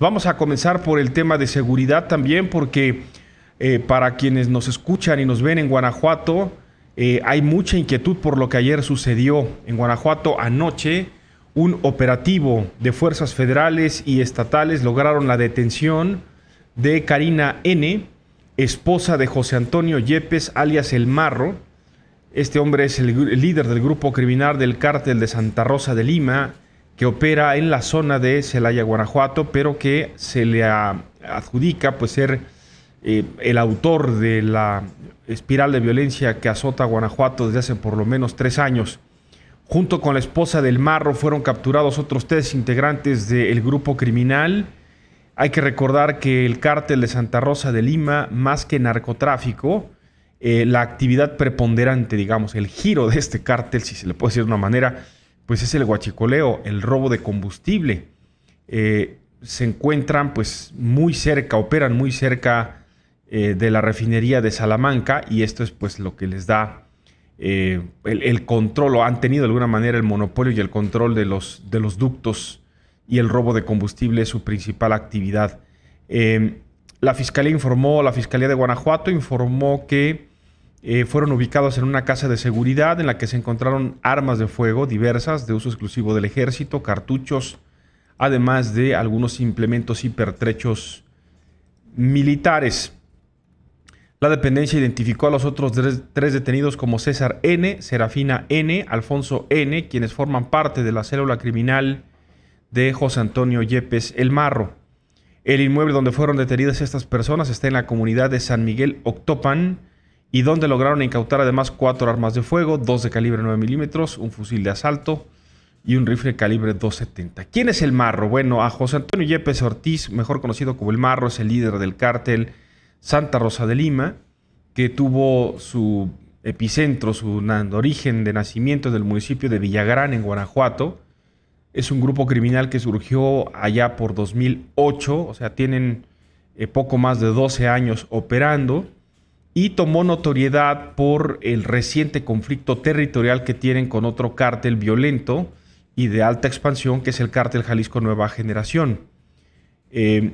Vamos a comenzar por el tema de seguridad también, porque eh, para quienes nos escuchan y nos ven en Guanajuato, eh, hay mucha inquietud por lo que ayer sucedió en Guanajuato anoche. Un operativo de fuerzas federales y estatales lograron la detención de Karina N., esposa de José Antonio Yepes, alias El Marro. Este hombre es el, el líder del grupo criminal del cártel de Santa Rosa de Lima, que opera en la zona de Celaya, Guanajuato, pero que se le adjudica pues, ser eh, el autor de la espiral de violencia que azota Guanajuato desde hace por lo menos tres años. Junto con la esposa del Marro fueron capturados otros tres integrantes del grupo criminal. Hay que recordar que el cártel de Santa Rosa de Lima, más que narcotráfico, eh, la actividad preponderante, digamos, el giro de este cártel, si se le puede decir de una manera, pues es el guachicoleo, el robo de combustible. Eh, se encuentran pues muy cerca, operan muy cerca eh, de la refinería de Salamanca y esto es pues lo que les da eh, el, control o han tenido de alguna manera el monopolio y el control de los, de los ductos y el robo de combustible es su principal actividad. la Fiscalía informó, la Fiscalía de Guanajuato informó que eh, fueron ubicados en una casa de seguridad en la que se encontraron armas de fuego diversas de uso exclusivo del ejército, cartuchos, además de algunos implementos y pertrechos militares. La dependencia identificó a los otros tres, detenidos como César N., Serafina N., Alfonso N., quienes forman parte de la célula criminal de José Antonio Yepes El Marro. El inmueble donde fueron detenidas estas personas está en la comunidad de San Miguel Octopan, y donde lograron incautar además cuatro armas de fuego, dos de calibre 9 milímetros, un fusil de asalto y un rifle calibre 270. ¿Quién es el marro? Bueno, a José Antonio Yepes Ortiz, mejor conocido como el marro, es el líder del cártel Santa Rosa de Lima, que tuvo su epicentro, su origen de nacimiento del municipio de Villagrán, en Guanajuato. Es un grupo criminal que surgió allá por 2008, o sea, tienen eh, poco más de 12 años operando y tomó notoriedad por el reciente conflicto territorial que tienen con otro cártel violento y de alta expansión que es el cártel Jalisco Nueva Generación. Eh,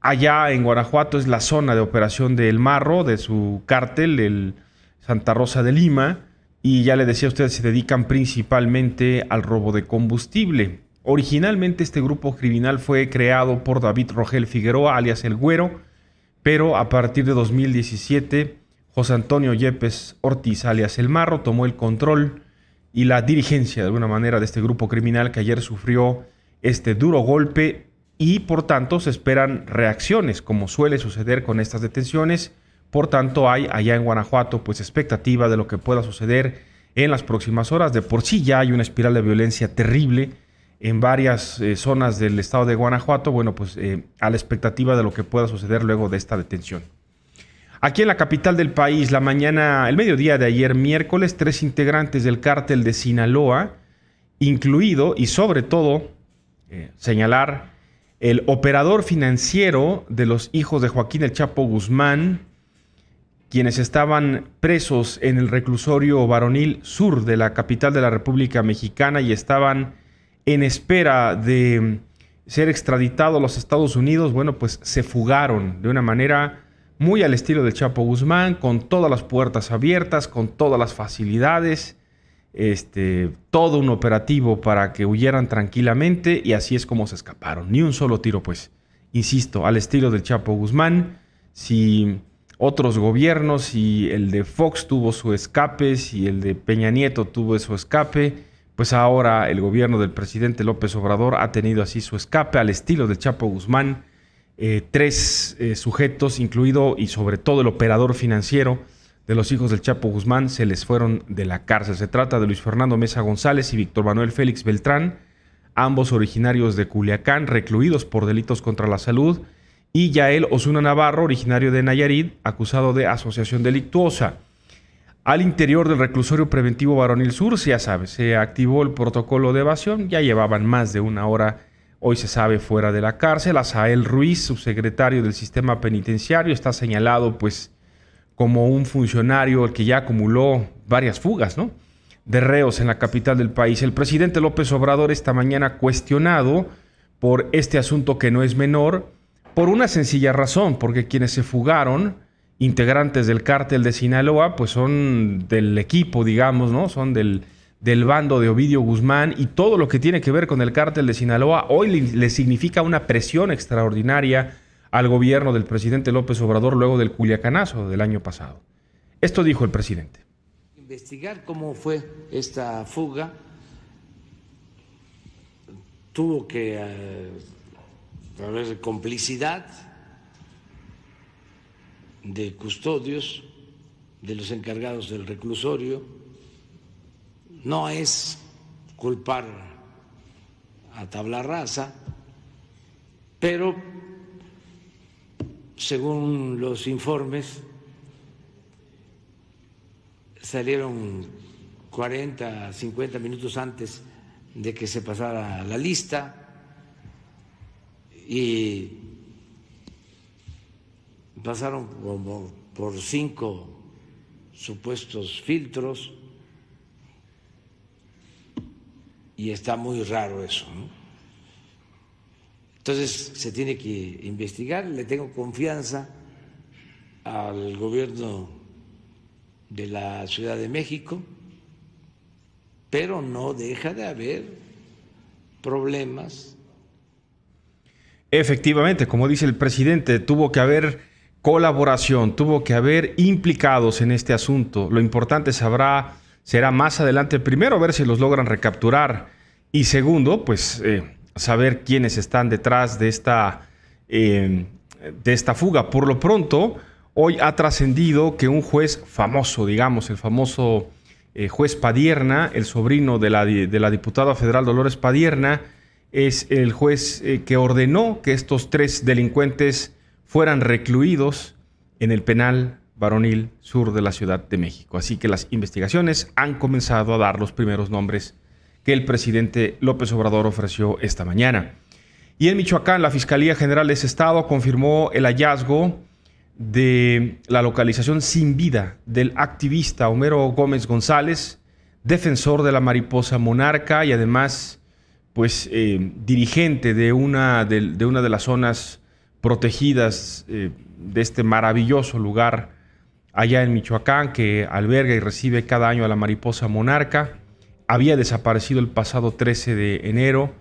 allá en Guanajuato es la zona de operación del Marro, de su cártel, el Santa Rosa de Lima, y ya le decía a ustedes, se dedican principalmente al robo de combustible. Originalmente este grupo criminal fue creado por David Rogel Figueroa, alias El Güero, pero a partir de 2017, José Antonio Yepes Ortiz, alias El Marro, tomó el control y la dirigencia de alguna manera de este grupo criminal que ayer sufrió este duro golpe y por tanto se esperan reacciones como suele suceder con estas detenciones. Por tanto hay allá en Guanajuato pues expectativa de lo que pueda suceder en las próximas horas. De por sí ya hay una espiral de violencia terrible en varias eh, zonas del estado de Guanajuato, bueno, pues eh, a la expectativa de lo que pueda suceder luego de esta detención. Aquí en la capital del país, la mañana, el mediodía de ayer miércoles, tres integrantes del cártel de Sinaloa, incluido y sobre todo eh, señalar el operador financiero de los hijos de Joaquín el Chapo Guzmán, quienes estaban presos en el reclusorio varonil sur de la capital de la República Mexicana y estaban en espera de ser extraditado a los Estados Unidos, bueno, pues se fugaron de una manera muy al estilo del Chapo Guzmán, con todas las puertas abiertas, con todas las facilidades, este, todo un operativo para que huyeran tranquilamente y así es como se escaparon. Ni un solo tiro, pues, insisto, al estilo del Chapo Guzmán, si otros gobiernos, si el de Fox tuvo su escape, si el de Peña Nieto tuvo su escape, pues ahora el gobierno del presidente López Obrador ha tenido así su escape al estilo de Chapo Guzmán. Eh, tres eh, sujetos, incluido y sobre todo el operador financiero de los hijos del Chapo Guzmán, se les fueron de la cárcel. Se trata de Luis Fernando Mesa González y Víctor Manuel Félix Beltrán, ambos originarios de Culiacán, recluidos por delitos contra la salud, y Yael Osuna Navarro, originario de Nayarit, acusado de asociación delictuosa. Al interior del reclusorio preventivo Varonil Sur, ya sabes, se activó el protocolo de evasión, ya llevaban más de una hora, hoy se sabe, fuera de la cárcel. Sael Ruiz, subsecretario del sistema penitenciario, está señalado pues como un funcionario el que ya acumuló varias fugas, ¿no? De reos en la capital del país. El presidente López Obrador esta mañana cuestionado por este asunto que no es menor, por una sencilla razón, porque quienes se fugaron integrantes del cártel de Sinaloa, pues son del equipo, digamos, ¿no? Son del, del bando de Ovidio Guzmán y todo lo que tiene que ver con el cártel de Sinaloa hoy le, significa una presión extraordinaria al gobierno del presidente López Obrador luego del Culiacanazo del año pasado. Esto dijo el presidente. Investigar cómo fue esta fuga tuvo que, eh, a complicidad, de custodios, de los encargados del reclusorio, no es culpar a tabla rasa, pero según los informes salieron 40, 50 minutos antes de que se pasara la lista y pasaron como por cinco supuestos filtros y está muy raro eso. Entonces se tiene que investigar, le tengo confianza al gobierno de la Ciudad de México, pero no deja de haber problemas. Efectivamente, como dice el presidente, tuvo que haber colaboración, tuvo que haber implicados en este asunto. Lo importante sabrá, será más adelante, primero ver si los logran recapturar y segundo, pues eh, saber quiénes están detrás de esta, eh, de esta fuga. Por lo pronto, hoy ha trascendido que un juez famoso, digamos, el famoso eh, juez Padierna, el sobrino de la, de la diputada federal Dolores Padierna, es el juez que ordenó que estos tres delincuentes fueran recluidos en el penal varonil sur de la Ciudad de México. Así que las investigaciones han comenzado a dar los primeros nombres que el presidente López Obrador ofreció esta mañana. Y en Michoacán, la Fiscalía General de ese estado confirmó el hallazgo de la localización sin vida del activista Homero Gómez González, defensor de la mariposa monarca y además pues eh, dirigente de una de una de las zonas protegidas eh, de este maravilloso lugar allá en Michoacán que alberga y recibe cada año a la mariposa monarca. Había desaparecido el pasado 13 de enero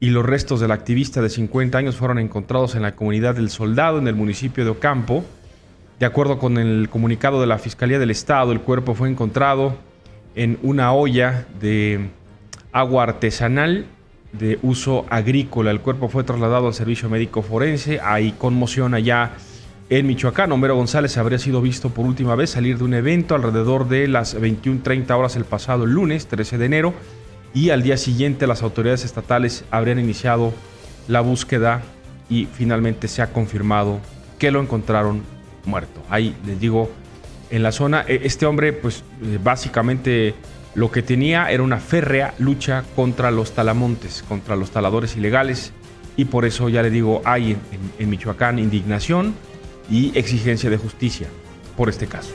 y los restos del activista de 50 años fueron encontrados en la comunidad del Soldado en el municipio de Ocampo. De acuerdo con el comunicado de la Fiscalía del Estado, el cuerpo fue encontrado en una olla de agua artesanal de uso agrícola. El cuerpo fue trasladado al servicio médico forense. Hay conmoción allá en Michoacán. Homero González habría sido visto por última vez salir de un evento alrededor de las 21.30 horas el pasado lunes 13 de enero y al día siguiente las autoridades estatales habrían iniciado la búsqueda y finalmente se ha confirmado que lo encontraron muerto. Ahí les digo, en la zona, e, este hombre pues eh, básicamente lo que tenía era una férrea lucha contra los talamontes, contra los taladores ilegales, y por eso ya le digo, hay en, Michoacán indignación y exigencia de justicia por este caso.